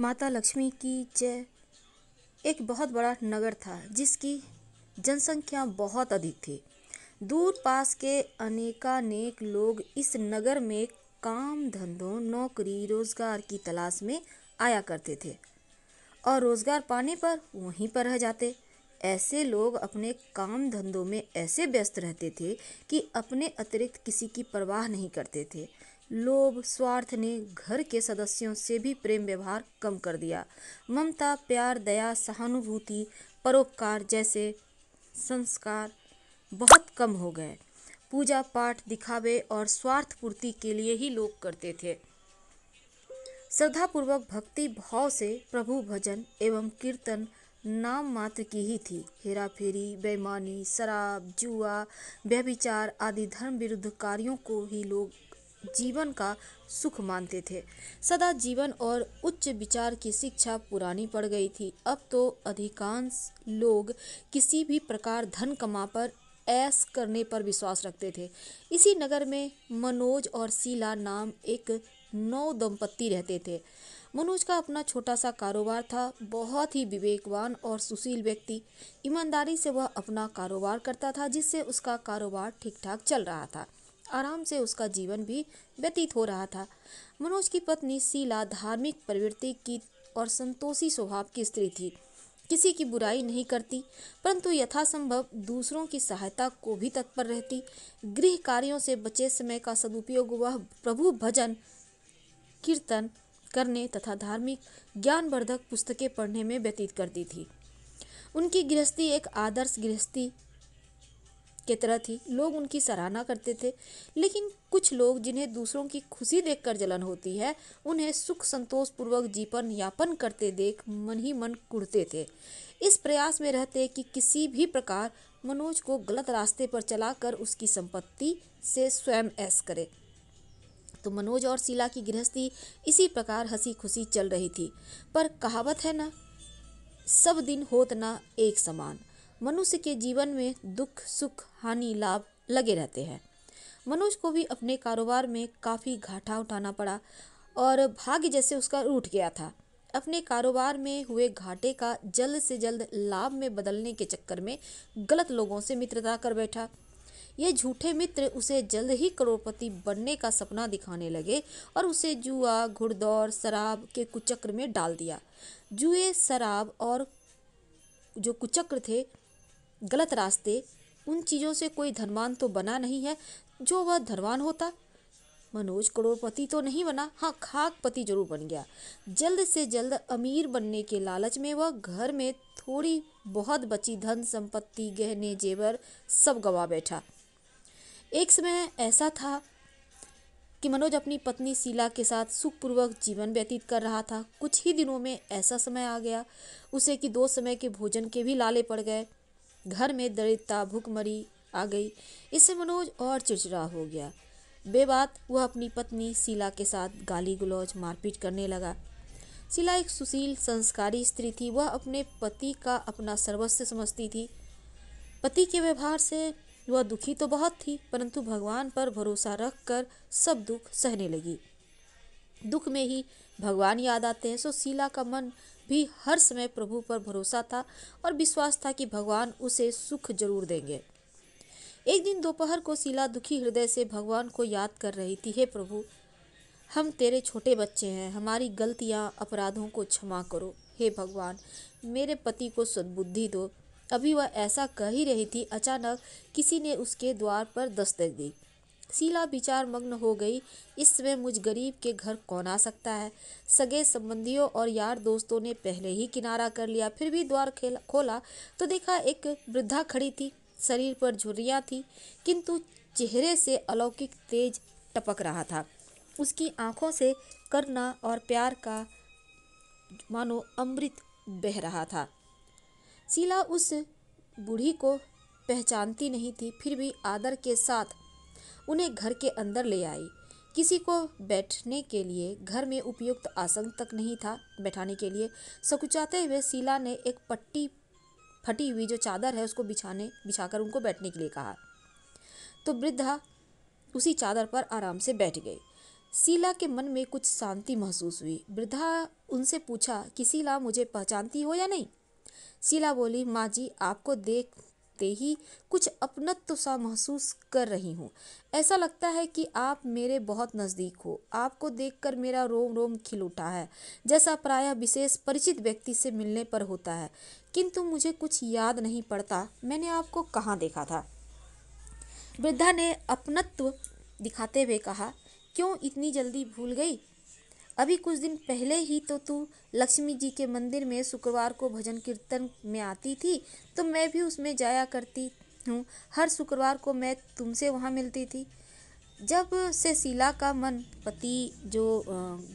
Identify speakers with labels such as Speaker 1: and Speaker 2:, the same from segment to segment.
Speaker 1: माता लक्ष्मी की जय एक बहुत बड़ा नगर था जिसकी जनसंख्या बहुत अधिक थी दूर पास के अनेकानेक लोग इस नगर में काम धंधों नौकरी रोजगार की तलाश में आया करते थे और रोजगार पाने पर वहीं पर रह जाते ऐसे लोग अपने काम धंधों में ऐसे व्यस्त रहते थे कि अपने अतिरिक्त किसी की परवाह नहीं करते थे लोभ स्वार्थ ने घर के सदस्यों से भी प्रेम व्यवहार कम कर दिया ममता प्यार दया सहानुभूति परोपकार जैसे संस्कार बहुत कम हो गए पूजा पाठ दिखावे और स्वार्थ पूर्ति के लिए ही लोग करते थे श्रद्धापूर्वक भक्ति भाव से प्रभु भजन एवं कीर्तन नाम मात्र की ही थी हेरा फेरी बेमानी शराब जुआ व्यभिचार आदि धर्म विरुद्ध कार्यों को ही लोग जीवन का सुख मानते थे सदा जीवन और उच्च विचार की शिक्षा पुरानी पड़ गई थी अब तो अधिकांश लोग किसी भी प्रकार धन कमा पर ऐस करने पर विश्वास रखते थे इसी नगर में मनोज और शीला नाम एक नौ दंपत्ति रहते थे मनोज का अपना छोटा सा कारोबार था बहुत ही विवेकवान और सुशील व्यक्ति ईमानदारी से वह अपना कारोबार करता था जिससे उसका कारोबार ठीक ठाक चल रहा था आराम से उसका जीवन भी व्यतीत हो रहा था मनोज की पत्नी शीला धार्मिक प्रवृत्ति की और संतोषी स्वभाव की स्त्री थी किसी की बुराई नहीं करती परंतु यथासंभव दूसरों की सहायता को भी तत्पर रहती गृह कार्यों से बचे समय का सदुपयोग वह प्रभु भजन कीर्तन करने तथा धार्मिक ज्ञानवर्धक पुस्तकें पढ़ने में व्यतीत करती थी उनकी गृहस्थी एक आदर्श गृहस्थी के तरह थी लोग उनकी सराहना करते थे लेकिन कुछ लोग जिन्हें दूसरों की खुशी देखकर जलन होती है उन्हें सुख संतोष पूर्वक जीवन यापन करते देख मन ही मन कुड़ते थे इस प्रयास में रहते कि किसी भी प्रकार मनोज को गलत रास्ते पर चलाकर उसकी संपत्ति से स्वयं ऐस करे तो मनोज और शीला की गृहस्थी इसी प्रकार हंसी खुशी चल रही थी पर कहावत है ना सब दिन होत ना एक समान मनुष्य के जीवन में दुख सुख हानि लाभ लगे रहते हैं मनुष्य को भी अपने कारोबार में काफ़ी घाटा उठाना पड़ा और भाग्य जैसे उसका रूठ गया था अपने कारोबार में हुए घाटे का जल्द से जल्द लाभ में बदलने के चक्कर में गलत लोगों से मित्रता कर बैठा ये झूठे मित्र उसे जल्द ही करोड़पति बनने का सपना दिखाने लगे और उसे जुआ घुड़दौड़ शराब के कुचक्र में डाल दिया जुए शराब और जो कुचक्र थे गलत रास्ते उन चीज़ों से कोई धनवान तो बना नहीं है जो वह धनवान होता मनोज करोड़पति तो नहीं बना हाँ खाक पति जरूर बन गया जल्द से जल्द अमीर बनने के लालच में वह घर में थोड़ी बहुत बची धन संपत्ति गहने जेवर सब गवा बैठा एक समय ऐसा था कि मनोज अपनी पत्नी शीला के साथ सुखपूर्वक जीवन व्यतीत कर रहा था कुछ ही दिनों में ऐसा समय आ गया उसे कि दो समय के भोजन के भी लाले पड़ गए घर में दरिद्रता भूखमरी आ गई इससे मनोज और चिड़चिड़ा हो गया बेबात वह अपनी पत्नी शीला के साथ गाली गलौज मारपीट करने लगा शीला एक सुशील संस्कारी स्त्री थी वह अपने पति का अपना सर्वस्व समझती थी पति के व्यवहार से वह दुखी तो बहुत थी परंतु भगवान पर भरोसा रख कर सब दुख सहने लगी दुख में ही भगवान याद आते हैं सो शीला का मन भी हर समय प्रभु पर भरोसा था और विश्वास था कि भगवान उसे सुख जरूर देंगे एक दिन दोपहर को शीला दुखी हृदय से भगवान को याद कर रही थी हे प्रभु हम तेरे छोटे बच्चे हैं हमारी गलतियाँ अपराधों को क्षमा करो हे भगवान मेरे पति को सद्बुद्धि दो अभी वह ऐसा कह ही रही थी अचानक किसी ने उसके द्वार पर दस्तक दी शीला विचार मग्न हो गई इसमें मुझ गरीब के घर कौन आ सकता है सगे संबंधियों और यार दोस्तों ने पहले ही किनारा कर लिया फिर भी द्वार खोला तो देखा एक वृद्धा खड़ी थी शरीर पर झुर्रियाँ थी किंतु चेहरे से अलौकिक तेज टपक रहा था उसकी आंखों से करना और प्यार का मानो अमृत बह रहा था शीला उस बूढ़ी को पहचानती नहीं थी फिर भी आदर के साथ उन्हें घर के अंदर ले आई किसी को बैठने के लिए घर में उपयुक्त आसन तक नहीं था बैठाने के लिए सकुचाते हुए शीला ने एक पट्टी फटी हुई जो चादर है उसको बिछाने बिछाकर उनको बैठने के लिए कहा तो वृद्धा उसी चादर पर आराम से बैठ गई शीला के मन में कुछ शांति महसूस हुई वृद्धा उनसे पूछा कि शीला मुझे पहचानती हो या नहीं शीला बोली माँ जी आपको देख देखते ही कुछ अपनत्व सा महसूस कर रही हूँ ऐसा लगता है कि आप मेरे बहुत नज़दीक हो आपको देखकर मेरा रोम रोम खिल उठा है जैसा प्रायः विशेष परिचित व्यक्ति से मिलने पर होता है किंतु मुझे कुछ याद नहीं पड़ता मैंने आपको कहाँ देखा था वृद्धा ने अपनत्व दिखाते हुए कहा क्यों इतनी जल्दी भूल गई अभी कुछ दिन पहले ही तो तू लक्ष्मी जी के मंदिर में शुक्रवार को भजन कीर्तन में आती थी तो मैं भी उसमें जाया करती हूँ हर शुक्रवार को मैं तुमसे वहाँ मिलती थी जब से शीला का मन पति जो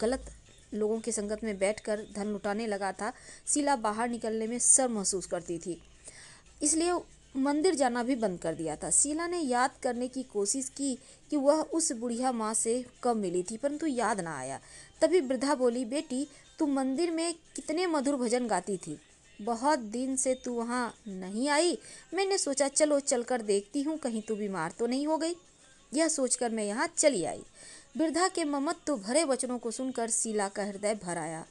Speaker 1: गलत लोगों के संगत में बैठकर धन लुटाने लगा था शीला बाहर निकलने में सर महसूस करती थी इसलिए मंदिर जाना भी बंद कर दिया था शीला ने याद करने की कोशिश की कि वह उस बुढ़िया माँ से कब मिली थी परंतु याद ना आया तभी वृद्धा बोली बेटी तू मंदिर में कितने मधुर भजन गाती थी बहुत दिन से तू वहाँ नहीं आई मैंने सोचा चलो चल कर देखती हूँ कहीं तू बीमार तो नहीं हो गई यह सोचकर मैं यहाँ चली आई वृद्धा के ममत्व भरे वचनों को सुनकर शीला का हृदय भर आया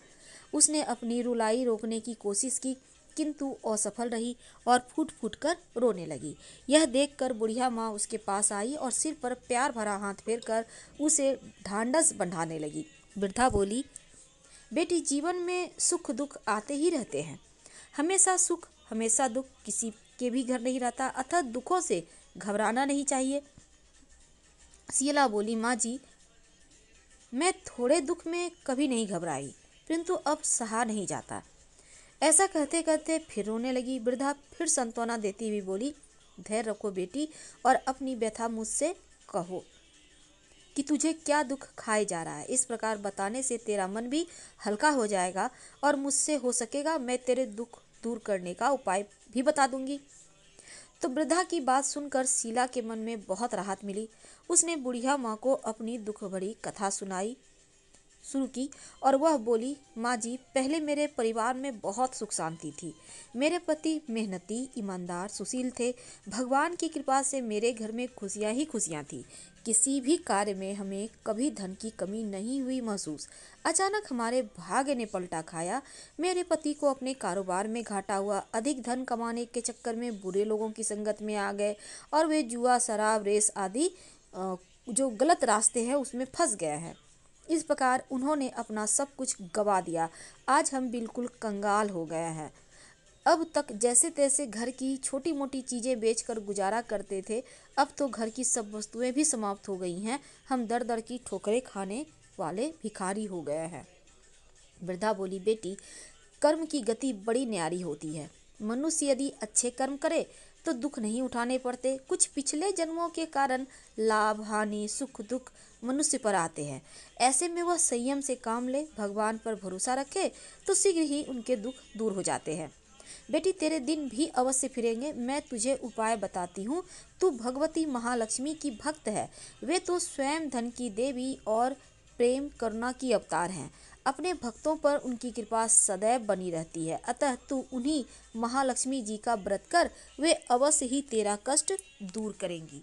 Speaker 1: उसने अपनी रुलाई रोकने की कोशिश की किंतु असफल रही और फूट फूट कर रोने लगी यह देखकर बुढ़िया माँ उसके पास आई और सिर पर प्यार भरा हाथ फेर कर उसे ढांडस बंधाने लगी वृद्धा बोली बेटी जीवन में सुख दुख आते ही रहते हैं हमेशा सुख हमेशा दुख किसी के भी घर नहीं रहता अतः दुखों से घबराना नहीं चाहिए सियला बोली माँ जी मैं थोड़े दुख में कभी नहीं घबराई परंतु अब सहा नहीं जाता ऐसा कहते कहते फिर रोने लगी वृद्धा फिर संत्वना देती हुई बोली धैर्य रखो बेटी और अपनी व्यथा मुझसे कहो कि तुझे क्या दुख खाए जा रहा है इस प्रकार बताने से तेरा मन भी हल्का हो जाएगा और मुझसे हो सकेगा मैं तेरे दुख दूर करने का उपाय भी बता दूंगी तो वृद्धा की बात सुनकर शीला के मन में बहुत राहत मिली उसने बुढ़िया माँ को अपनी दुख भरी कथा सुनाई शुरू की और वह बोली माँ जी पहले मेरे परिवार में बहुत सुख शांति थी मेरे पति मेहनती ईमानदार सुशील थे भगवान की कृपा से मेरे घर में खुशियाँ ही खुशियाँ थी किसी भी कार्य में हमें कभी धन की कमी नहीं हुई महसूस अचानक हमारे भाग्य ने पलटा खाया मेरे पति को अपने कारोबार में घाटा हुआ अधिक धन कमाने के चक्कर में बुरे लोगों की संगत में आ गए और वे जुआ शराब रेस आदि जो गलत रास्ते हैं उसमें फंस गया है इस प्रकार उन्होंने अपना सब कुछ गवा दिया आज हम बिल्कुल कंगाल हो गए हैं अब तक जैसे तैसे घर की छोटी मोटी चीज़ें बेचकर गुजारा करते थे अब तो घर की सब वस्तुएं भी समाप्त हो गई हैं हम दर दर की ठोकरें खाने वाले भिखारी हो गए हैं वृद्धा बोली बेटी कर्म की गति बड़ी न्यारी होती है मनुष्य यदि अच्छे कर्म करे तो दुख नहीं उठाने पड़ते कुछ पिछले जन्मों के कारण लाभ हानि सुख दुख मनुष्य पर आते हैं ऐसे में वह संयम से काम ले भगवान पर भरोसा रखे तो शीघ्र ही उनके दुख दूर हो जाते हैं बेटी तेरे दिन भी अवश्य फिरेंगे मैं तुझे उपाय बताती हूँ तू भगवती महालक्ष्मी की भक्त है वे तो स्वयं धन की देवी और प्रेम करुणा की अवतार हैं अपने भक्तों पर उनकी कृपा सदैव बनी रहती है अतः तू उन्हीं महालक्ष्मी जी का व्रत कर वे अवश्य ही तेरा कष्ट दूर करेंगी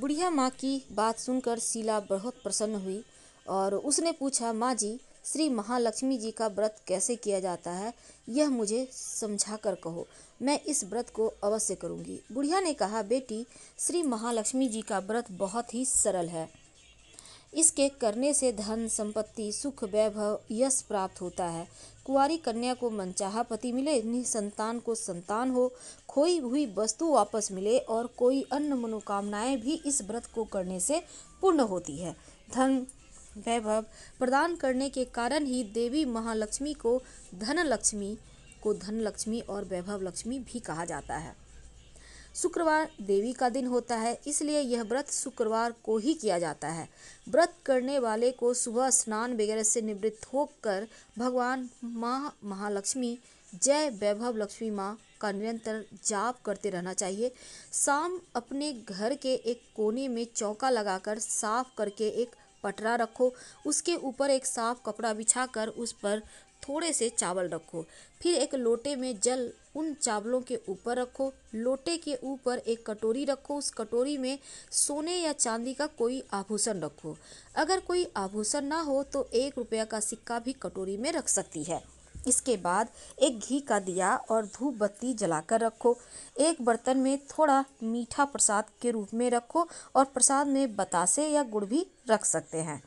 Speaker 1: बुढ़िया माँ की बात सुनकर शीला बहुत प्रसन्न हुई और उसने पूछा माँ जी श्री महालक्ष्मी जी का व्रत कैसे किया जाता है यह मुझे समझा कर कहो मैं इस व्रत को अवश्य करूँगी बुढ़िया ने कहा बेटी श्री महालक्ष्मी जी का व्रत बहुत ही सरल है इसके करने से धन संपत्ति सुख वैभव यश प्राप्त होता है कुआरी कन्या को मनचाहा पति मिले संतान को संतान हो खोई हुई वस्तु वापस मिले और कोई अन्य मनोकामनाएं भी इस व्रत को करने से पूर्ण होती है धन वैभव प्रदान करने के कारण ही देवी महालक्ष्मी को धन लक्ष्मी को धन लक्ष्मी और वैभव लक्ष्मी भी कहा जाता है शुक्रवार देवी का दिन होता है इसलिए यह व्रत शुक्रवार को ही किया जाता है व्रत करने वाले को सुबह स्नान वगैरह से निवृत्त होकर भगवान माँ महालक्ष्मी जय वैभव लक्ष्मी माँ का निरंतर जाप करते रहना चाहिए शाम अपने घर के एक कोने में चौका लगाकर साफ करके एक पटरा रखो उसके ऊपर एक साफ कपड़ा बिछाकर उस पर थोड़े से चावल रखो फिर एक लोटे में जल उन चावलों के ऊपर रखो लोटे के ऊपर एक कटोरी रखो उस कटोरी में सोने या चांदी का कोई आभूषण रखो अगर कोई आभूषण ना हो तो एक रुपया का सिक्का भी कटोरी में रख सकती है इसके बाद एक घी का दिया और धूप बत्ती जलाकर रखो एक बर्तन में थोड़ा मीठा प्रसाद के रूप में रखो और प्रसाद में बतासे या गुड़ भी रख सकते हैं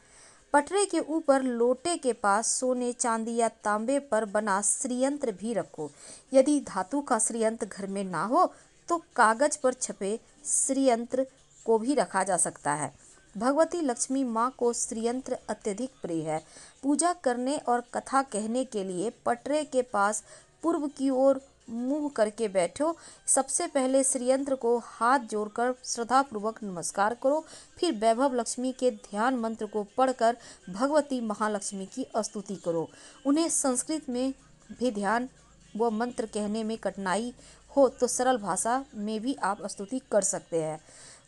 Speaker 1: पटरे के ऊपर लोटे के पास सोने चांदी या तांबे पर बना श्रीयंत्र भी रखो यदि धातु का श्रीयंत्र घर में ना हो तो कागज पर छपे श्रीयंत्र को भी रखा जा सकता है भगवती लक्ष्मी माँ को श्रीयंत्र अत्यधिक प्रिय है पूजा करने और कथा कहने के लिए पटरे के पास पूर्व की ओर मुंह करके बैठो सबसे पहले श्रीयंत्र को हाथ जोड़कर श्रद्धापूर्वक नमस्कार करो फिर वैभव लक्ष्मी के ध्यान मंत्र को पढ़कर भगवती महालक्ष्मी की स्तुति करो उन्हें संस्कृत में भी ध्यान व मंत्र कहने में कठिनाई हो तो सरल भाषा में भी आप स्तुति कर सकते हैं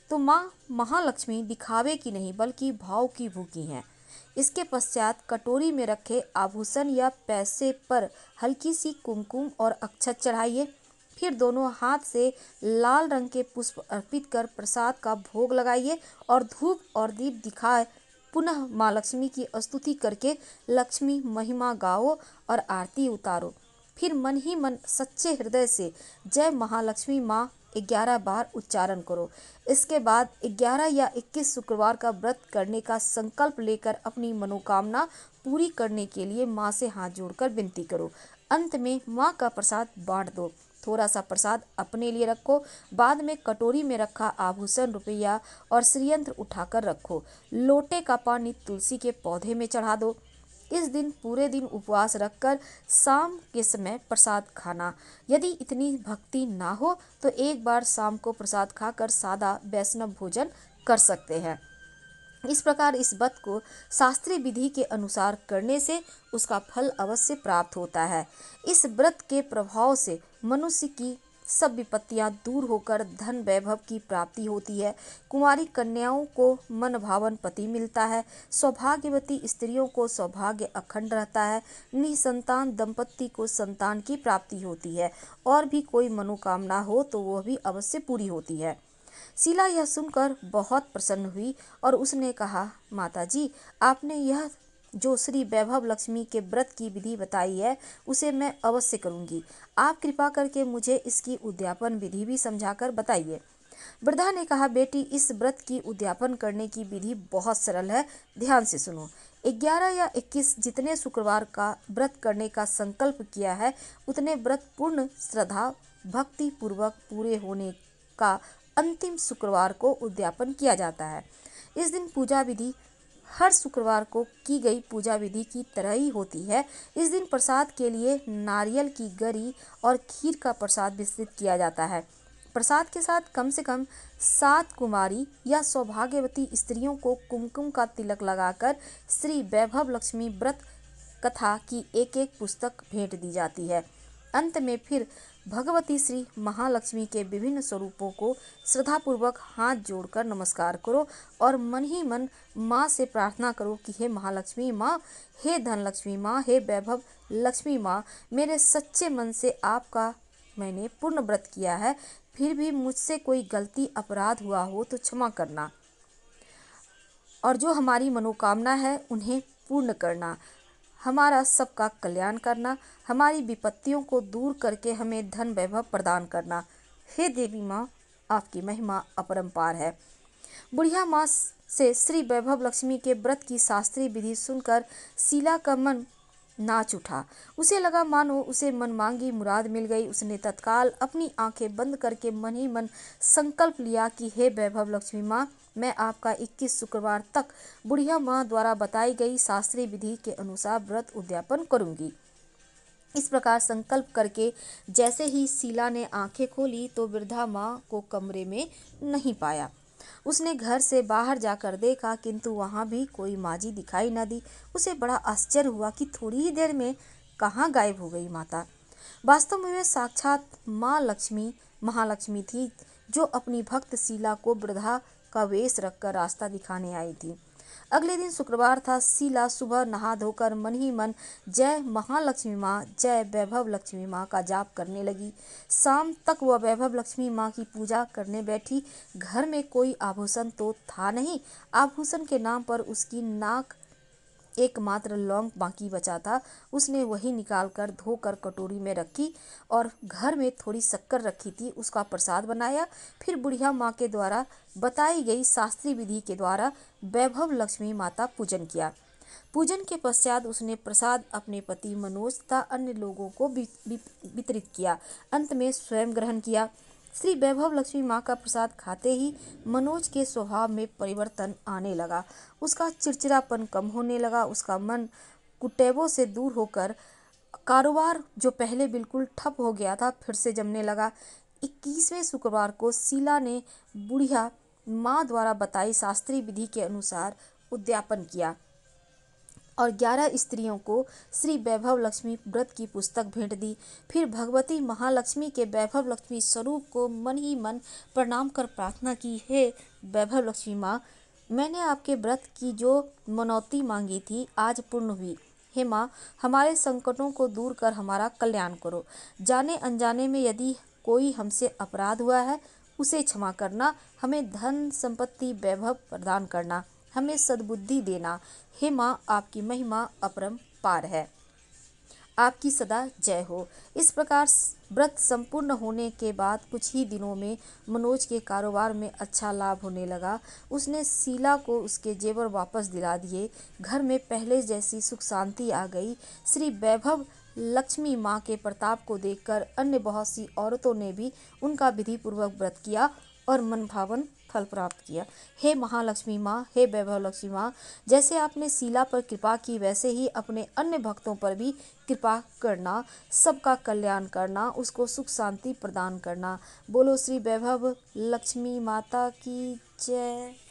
Speaker 1: तो माँ महालक्ष्मी दिखावे की नहीं बल्कि भाव की भूखी हैं इसके पश्चात कटोरी में रखे आभूषण या पैसे पर हल्की सी कुमकुम और अक्षत चढ़ाइए फिर दोनों हाथ से लाल रंग के पुष्प अर्पित कर प्रसाद का भोग लगाइए और धूप और दीप दिखाए पुनः माँ लक्ष्मी की स्तुति करके लक्ष्मी महिमा गाओ और आरती उतारो फिर मन ही मन सच्चे हृदय से जय महालक्ष्मी माँ ग्यारह बार उच्चारण करो इसके बाद ग्यारह या इक्कीस शुक्रवार का व्रत करने का संकल्प लेकर अपनी मनोकामना पूरी करने के लिए माँ से हाथ जोड़कर विनती करो अंत में माँ का प्रसाद बांट दो थोड़ा सा प्रसाद अपने लिए रखो बाद में कटोरी में रखा आभूषण रुपया और श्रीयंत्र उठाकर रखो लोटे का पानी तुलसी के पौधे में चढ़ा दो इस दिन पूरे दिन उपवास रखकर शाम के समय प्रसाद खाना यदि इतनी भक्ति ना हो तो एक बार शाम को प्रसाद खाकर सादा वैष्णव भोजन कर सकते हैं इस प्रकार इस व्रत को शास्त्रीय विधि के अनुसार करने से उसका फल अवश्य प्राप्त होता है इस व्रत के प्रभाव से मनुष्य की सब विपत्तियां दूर होकर धन वैभव की प्राप्ति होती है कुमारी कन्याओं को मन भावन पति मिलता है सौभाग्यवती स्त्रियों को सौभाग्य अखंड रहता है निसंतान दंपत्ति को संतान की प्राप्ति होती है और भी कोई मनोकामना हो तो वह भी अवश्य पूरी होती है शिला यह सुनकर बहुत प्रसन्न हुई और उसने कहा माताजी आपने यह जो श्री वैभव लक्ष्मी के व्रत की विधि बताई है उसे मैं अवश्य करूंगी आप कृपा करके मुझे इसकी उद्यापन विधि भी समझाकर बताइए वृद्धा ने कहा बेटी इस व्रत की उद्यापन करने की विधि बहुत सरल है ध्यान से सुनो 11 या 21 जितने शुक्रवार का व्रत करने का संकल्प किया है उतने व्रत पूर्ण श्रद्धा भक्ति पूर्वक पूरे होने का अंतिम शुक्रवार को उद्यापन किया जाता है इस दिन पूजा विधि हर शुक्रवार को की गई पूजा विधि की तरह ही होती है इस दिन प्रसाद के लिए नारियल की गरी और खीर का प्रसाद विस्तृत किया जाता है प्रसाद के साथ कम से कम सात कुमारी या सौभाग्यवती स्त्रियों को कुमकुम का तिलक लगाकर श्री वैभव लक्ष्मी व्रत कथा की एक एक पुस्तक भेंट दी जाती है अंत में फिर भगवती श्री महालक्ष्मी के विभिन्न स्वरूपों को श्रद्धापूर्वक हाथ जोड़कर नमस्कार करो और मन ही मन माँ से प्रार्थना करो कि हे महालक्ष्मी माँ हे धनलक्ष्मी माँ हे वैभव लक्ष्मी माँ मेरे सच्चे मन से आपका मैंने पूर्ण व्रत किया है फिर भी मुझसे कोई गलती अपराध हुआ हो तो क्षमा करना और जो हमारी मनोकामना है उन्हें पूर्ण करना हमारा सबका कल्याण करना हमारी विपत्तियों को दूर करके हमें धन वैभव प्रदान करना हे देवी माँ आपकी महिमा अपरम्पार है बुढ़िया माँ से श्री वैभव लक्ष्मी के व्रत की शास्त्रीय विधि सुनकर शीला का मन नाच उठा उसे लगा मानो उसे मनमांगी मुराद मिल गई उसने तत्काल अपनी आंखें बंद करके मन ही मन संकल्प लिया कि हे वैभव लक्ष्मी माँ मैं आपका 21 शुक्रवार तक बुढ़िया माँ द्वारा बताई गई शास्त्रीय विधि के अनुसार व्रत उद्यापन करूँगी इस प्रकार संकल्प करके जैसे ही शीला ने आंखें खोली तो वृद्धा माँ को कमरे में नहीं पाया उसने घर से बाहर जाकर देखा किंतु वहाँ भी कोई माँ जी दिखाई न दी उसे बड़ा आश्चर्य हुआ कि थोड़ी ही देर में कहाँ गायब हो गई माता वास्तव में वे साक्षात माँ लक्ष्मी महालक्ष्मी थी जो अपनी भक्त शीला को वृद्धा का वेश रखकर रास्ता दिखाने आई थी अगले दिन शुक्रवार था शीला सुबह नहा धोकर मन ही मन जय महालक्ष्मी माँ जय वैभव लक्ष्मी माँ का जाप करने लगी शाम तक वह वैभव लक्ष्मी माँ की पूजा करने बैठी घर में कोई आभूषण तो था नहीं आभूषण के नाम पर उसकी नाक एकमात्र लौंग बाकी बचा था उसने वही निकाल कर धोकर कटोरी में रखी और घर में थोड़ी शक्कर रखी थी उसका प्रसाद बनाया फिर बुढ़िया माँ के द्वारा बताई गई शास्त्री विधि के द्वारा वैभव लक्ष्मी माता पूजन किया पूजन के पश्चात उसने प्रसाद अपने पति मनोज तथा अन्य लोगों को वितरित किया अंत में स्वयं ग्रहण किया श्री वैभव लक्ष्मी माँ का प्रसाद खाते ही मनोज के स्वभाव में परिवर्तन आने लगा उसका चिड़चिड़ापन कम होने लगा उसका मन कुटैबों से दूर होकर कारोबार जो पहले बिल्कुल ठप हो गया था फिर से जमने लगा इक्कीसवें शुक्रवार को शीला ने बुढ़िया माँ द्वारा बताई शास्त्रीय विधि के अनुसार उद्यापन किया और ग्यारह स्त्रियों को श्री वैभव लक्ष्मी व्रत की पुस्तक भेंट दी फिर भगवती महालक्ष्मी के वैभव लक्ष्मी स्वरूप को मन ही मन प्रणाम कर प्रार्थना की हे वैभव लक्ष्मी माँ मैंने आपके व्रत की जो मनौती मांगी थी आज पूर्ण हुई हे माँ हमारे संकटों को दूर कर हमारा कल्याण करो जाने अनजाने में यदि कोई हमसे अपराध हुआ है उसे क्षमा करना हमें धन संपत्ति वैभव प्रदान करना हमें सद्बुद्धि देना हे माँ आपकी महिमा अपरम पार है आपकी सदा जय हो इस प्रकार व्रत संपूर्ण होने के बाद कुछ ही दिनों में मनोज के कारोबार में अच्छा लाभ होने लगा उसने शीला को उसके जेवर वापस दिला दिए घर में पहले जैसी सुख शांति आ गई श्री वैभव लक्ष्मी माँ के प्रताप को देखकर अन्य बहुत सी औरतों ने भी उनका विधिपूर्वक व्रत किया और मन भावन फल प्राप्त किया हे महालक्ष्मी माँ हे वैभव लक्ष्मी माँ जैसे आपने शीला पर कृपा की वैसे ही अपने अन्य भक्तों पर भी कृपा करना सबका कल्याण करना उसको सुख शांति प्रदान करना बोलो श्री वैभव लक्ष्मी माता की जय